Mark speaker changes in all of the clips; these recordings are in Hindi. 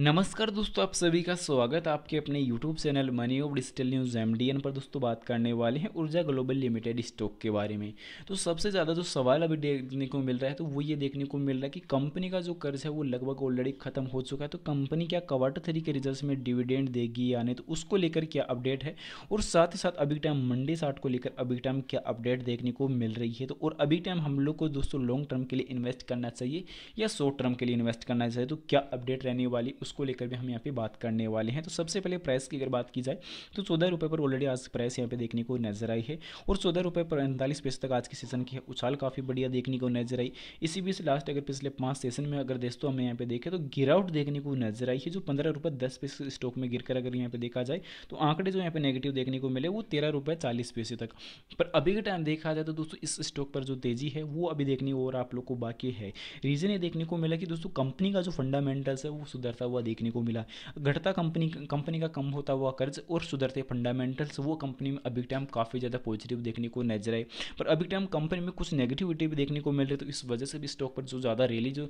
Speaker 1: नमस्कार दोस्तों आप सभी का स्वागत है आपके अपने YouTube channel money of digital news M पर दोस्तों बात करने वाले हैं ऊर्जा ग्लोबल लिमिटेड स्टॉक के बारे में तो सबसे ज़्यादा जो सवाल अभी देखने को मिल रहा है तो वो ये देखने को मिल रहा है कि कंपनी का जो कर्ज है वो लगभग ऑलरेडी खत्म हो चुका है तो कंपनी क्या क्वार्टर थ्री के रिजल्ट में डिविडेंड देगी या नहीं तो उसको लेकर क्या अपडेट है और साथ ही साथ अभी टाइम मंडे साठ को लेकर अभी टाइम क्या अपडेट देखने को मिल रही है तो और अभी टाइम हम लोग को दोस्तों लॉन्ग टर्म के लिए इन्वेस्ट करना चाहिए या शॉर्ट टर्म के लिए इन्वेस्ट करना चाहिए तो क्या अपडेट रहने वाली उसको लेकर भी हम यहाँ पे बात करने वाले हैं तो सबसे पहले प्राइस की अगर बात की जाए तो चौदह रुपये पर ऑलरेडी आज प्राइस यहाँ पे देखने को नजर आई है और चौदह रुपये पर पैंतालीस पैसे तक आज के सेशन की उछाल काफ़ी बढ़िया देखने को नजर आई इसी बीच लास्ट अगर पिछले पाँच सेशन में अगर तो हमें यहाँ पे देखें तो गिरावट देखने को नजर आई है जो पंद्रह रुपये दस पैसे स्टॉक में गिर कर अगर यहाँ पे देखा जाए तो आंकड़े जो यहाँ पे नेगेटिव देखने को मिले वो तेरह रुपये चालीस पैसे तक पर अभी के टाइम देखा जाए तो दोस्तों इस स्टॉक पर जो तेजी है वो अभी देखने और आप लोग को बाकी है रीज़न ये देखने को मिला कि दोस्तों कंपनी का जो फंडामेंटल्स है वो सुधरता हुआ हुआ देखने को मिला घटता कंपनी कंपनी का कम होता हुआ कर्ज और सुधरते फंडामेंटल्स वो कंपनी में अभी टाइम काफ़ी ज़्यादा पॉजिटिव देखने को नजर आए पर अभी टाइम कंपनी में कुछ नेगेटिविटी भी देखने को मिल रही है तो इस वजह से भी स्टॉक पर जो ज़्यादा रैली जो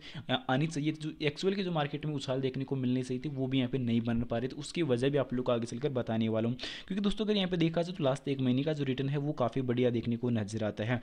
Speaker 1: आनी चाहिए जो एक्चुअल की जो मार्केट में उछाल देखने को मिलनी चाहिए थी वो भी यहाँ पर नहीं बन पा रही तो उसकी वजह भी आप लोग को आगे चलकर बताने वाला हूँ क्योंकि दोस्तों अगर यहाँ पर देखा जाए तो लास्ट एक महीने का जो रिटर्न है वो काफ़ी बढ़िया देखने को नजर आता है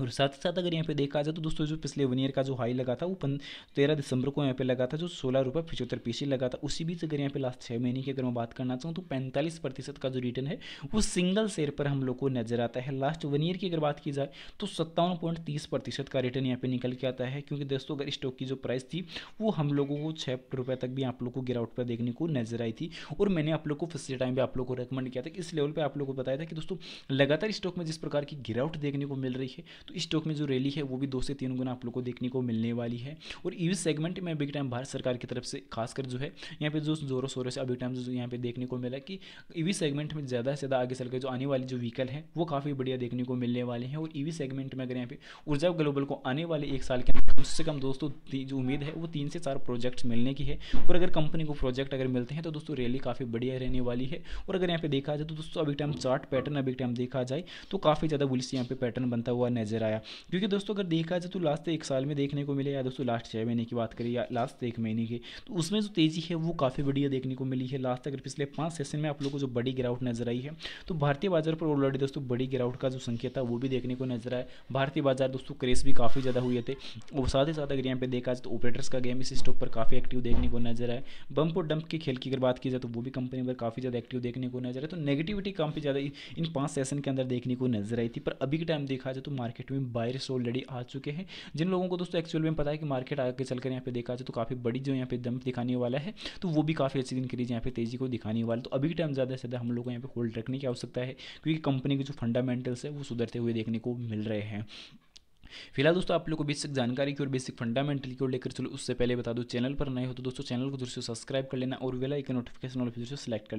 Speaker 1: और साथ ही साथ अगर यहाँ पे देखा जाए तो दोस्तों जो पिछले वन ईयर का जो हाई लगा था वो पन तेरह दिसंबर को यहाँ पे लगा था जो सोलह रुपये पचहत्तर पीछे लगा था उसी बीच अगर यहाँ पे लास्ट छः महीने की अगर मैं बात करना चाहूँ तो पैंतालीस प्रतिशत का जो रिटर्न है वो सिंगल शेयर पर हम लोग को नजर आता है लास्ट वन ईयर की अगर बात की जाए तो सत्तावन पॉइंट तीस प्रतिशत का रिटर्न यहाँ पर निकल के आता है क्योंकि दोस्तों अगर स्टॉक की जो प्राइस थी वो हम लोगों को छः रुपये तक भी आप लोग को गिरावट पर देखने को नजर आई थी और मैंने आप लोग को पिछले टाइम पर आप लोग को रिकमेंड किया था कि इस लेवल पर आप लोग को बताया था कि दोस्तों लगातार स्टॉक में जिस प्रकार की गिरावट देखने को मिल रही है तो इस स्टॉक में जो रैली है वो भी दो से तीन गुना आप लोग को देखने को मिलने वाली है और ईवी सेगमेंट में बिग टाइम भारत सरकार की तरफ से खासकर जो है यहाँ पे जो जोरों शोरों से अभी टाइम जो यहाँ पे देखने को मिला कि ईवी सेगमेंट में ज़्यादा से ज़्यादा आगे चल के जो आने वाले जो व्हीकल हैं वो काफ़ी बढ़िया देखने को मिलने वाले हैं और ई सेगमेंट में अगर यहाँ पे ऊर्जा ग्लोबल को आने वाले एक साल के अंदर कम से कम दोस्तों जो उम्मीद है वो तीन से चार प्रोजेक्ट्स मिलने की है और अगर कंपनी को प्रोजेक्ट अगर मिलते हैं तो दोस्तों रैली काफ़ी बढ़िया रहने वाली है और अगर यहाँ पे देखा जाए तो दोस्तों अभी टाइम चार्ट पैटर्न अभी टाइम देखा जाए तो काफ़ी ज़्यादा बुलिस यहाँ पे पैटर्न बनता हुआ नजर नज़र आया क्योंकि दोस्तों अगर देखा जाए तो लास्ट एक साल में देखने को मिले या दोस्तों लास्ट छः महीने की बात करें या लास्ट एक महीने की तो उसमें जो तेज़ी है वो काफ़ी बढ़िया देखने को मिली है लास्ट अगर पिछले पाँच सेशन में आप लोग को जो बड़ी गिरावट नजर आई है तो भारतीय बाजार पर ऑलरेडी दोस्तों बड़ी गिरावट का जो संकेत था वो भी देखने को नजर आया भारतीय बाजार दोस्तों क्रेस भी काफ़ी ज़्यादा हुए थे और साथ ही साथ अगर यहाँ पे देखा जाए तो ऑपरेटर्स का गेम इस स्टॉक पर काफ़ी एक्टिव देखने को नजर आए बम्प और डंप के खेल की अगर बात की जाए तो वो भी कंपनी पर काफ़ी ज़्यादा एक्टिव देखने को नजर आए तो नेगेटिविटी काफ़ी ज़्यादा इन पाँच सेशन के अंदर देखने को नजर आई थी पर अभी के टाइम देखा जाए तो मार्केट मार्केट में बायर्स ऑलरेडी आ चुके हैं जिन लोगों को दोस्तों एक्चुअल में पता है कि मार्केट आगे चलकर यहाँ पे देखा जाए तो काफ़ी बड़ी जो यहाँ पे दम दिखाने वाला है तो वो भी काफ़ी अच्छी दिन इंक्रीज यहाँ पे तेजी को दिखाने वाला तो अभी के टाइम ज़्यादा से ज़्यादा हम लोग को यहाँ पे होल्ड रखने की आवश्यकता है क्योंकि कंपनी के जो फंडामेंटल्स है वो सुधरते हुए देखने को मिल रहे हैं फिलहाल दोस्तों आप लोगों को बेसिक जानकारी की और बेसिक फंडामेंटल की ओर लेकर चलो उससे पहले बता दो चैनल पर नए हो तो दोस्तों चैनल को जरूर से सब्सक्राइब कर लेना और वेला एक नोटिफिकेशन और फिर से सिलेक्ट कर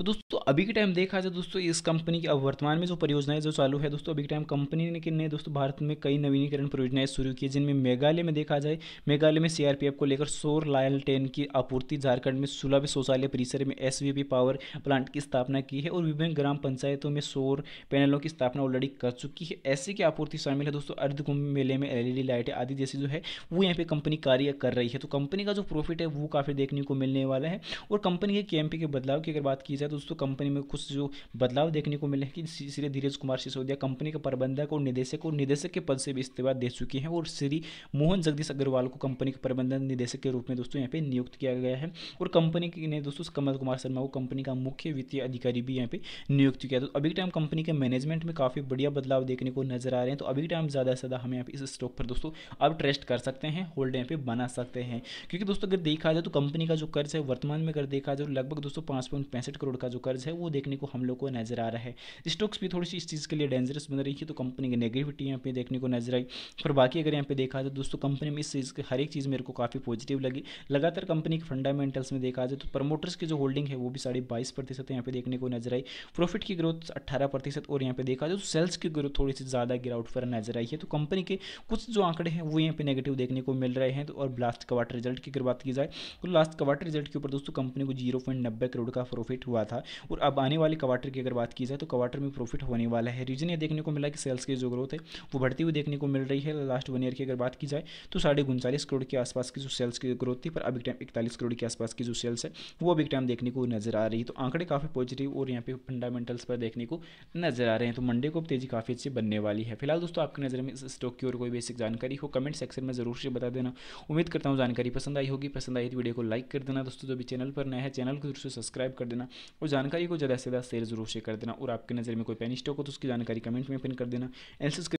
Speaker 1: तो दोस्तों अभी के टाइम देखा जाए दोस्तों इस कंपनी की अब वर्तमान में जो परियोजनाएं जो चालू है दोस्तों अभी के टाइम कंपनी ने दोस्तों भारत में कई नवीनीकरण परियोजनाएं शुरू की जिनमें मेघालय में देखा जाए मेघालय में सीआरपीएफ को लेकर सोर लायल टेन की आपूर्ति झारखंड में सुलभ शौचालय परिसर में एस पावर प्लांट की स्थापना की है और विभिन्न ग्राम पंचायतों में सोर पैनलों की स्थापना ऑलरेडी कर चुकी है ऐसे की आपूर्ति शामिल है दोस्तों अर्धकुंभ मेले में एलईडी लाइटें आदि जैसी जो है वो यहाँ पे कंपनी कार्य कर रही है तो कंपनी का जो प्रॉफिट है वो काफ़ी देखने को मिलने वाला है और कंपनी के के के बदलाव की अगर बात की जाए दोस्तों कंपनी में कुछ जो बदलाव देखने को मिले हैं कि श्री धीरेज कुमार सिसोदिया कंपनी के प्रबंधक और निदेशक और निदेशक के पद से भी इस्तीफा दे चुके हैं और श्री मोहन जगदीश अग्रवाल को कंपनी के प्रबंधन निदेशक के रूप में दोस्तों यहाँ पे नियुक्त किया गया है और कंपनी ने दोस्तों कमल कुमार शर्मा को कंपनी का मुख्य वित्तीय अधिकारी भी यहाँ पे नियुक्त किया तो अभी टाइम कंपनी के मैनेजमेंट में काफ़ी बढ़िया बदलाव देखने को नजर आ रहे हैं तो अभी टाइम ज़्यादा से ज़्यादा हम यहाँ पे इस स्टॉक पर दोस्तों अब ट्रस्ट कर सकते हैं होल्ड यहाँ पे बना सकते हैं क्योंकि दोस्तों अगर देखा जाए तो कंपनी का जो कर्ज है वर्तमान में अगर देखा जाए तो लगभग दोस्तों पाँच करोड़ करोड़ का जो कर्ज है वो देखने को हम लोग को नजर आ रहा है स्टॉक्स भी थोड़ी सी इस चीज़ के लिए डेंजरस बन रही है तो कंपनी की नेगेटिविटी यहाँ पे देखने को नजर आई पर बाकी अगर यहाँ पे देखा जाए तो दोस्तों कंपनी में इस चीज़ की हर एक चीज़ मेरे को काफ़ी पॉजिटिव लगी लगातार कंपनी के फंडामेंटल्स में देखा जाए तो प्रमोटर्स की जो होल्डिंग है वो भी साढ़े बाईस प्रतिशत यहाँ पे देखने को नजर आई प्रॉफिट की ग्रोथ अट्ठारह प्रतिशत और यहाँ पे देखा जाए तो सेल्स की ग्रोथ थोड़ी सी ज़्यादा गिरावट पर नजर आई है तो कंपनी के कुछ जो आंकड़े हैं वो यहाँ पे नेगेटिव देखने को मिल रहे हैं तो और लास्ट क्वार्टर रिजल्ट की अगर बात की जाए तो लास्ट क्वार्टर रिजल्ट के ऊपर दोस्तों कंपनी को जीरो पॉइंट नब्बे करोड़ का प्रॉफिट हुआ हुआ था और अब आने वाले क्वार्टर की अगर बात की जाए तो क्वार्टर में प्रॉफिट होने वाला है रीजन ये देखने को मिला कि सेल्स की जो ग्रोथ है वो बढ़ती हुई देखने को मिल रही है लास्ट वन ईयर की अगर बात की जाए तो साढ़े उनचालीस करोड़ के आसपास की जो सेल्स की ग्रोथ थी पर अभी टाइम इकतालीस करोड़ के आसपास की जो सेल्स है वो अभी टाइम देखने को नजर आ रही है तो आंकड़े काफ़ी पॉजिटिव और यहाँ पे फंडामेंटल्स पर देखने को नजर आ रहे हैं तो मंडे को तेजी काफ़ी अच्छी बनने वाली है फिलहाल दोस्तों आपकी नज़र में इस स्टॉक की और कोई बेसिक जानकारी हो कमेंट सेक्शन में जरूर से बता देना उम्मीद करता हूँ जानकारी पसंद आई होगी पसंद आई तो वीडियो को लाइक कर देना दोस्तों जो भी चैनल पर नया है चैनल को जरूर से सब्सक्राइब कर देना और जानकारी को ज़्यादा से ज़्यादा शेयर जरूर शेयर कर देना और आपकी नज़र में कोई पेनी स्टॉक हो तो उसकी जानकारी कमेंट में पिन कर देना एनसेस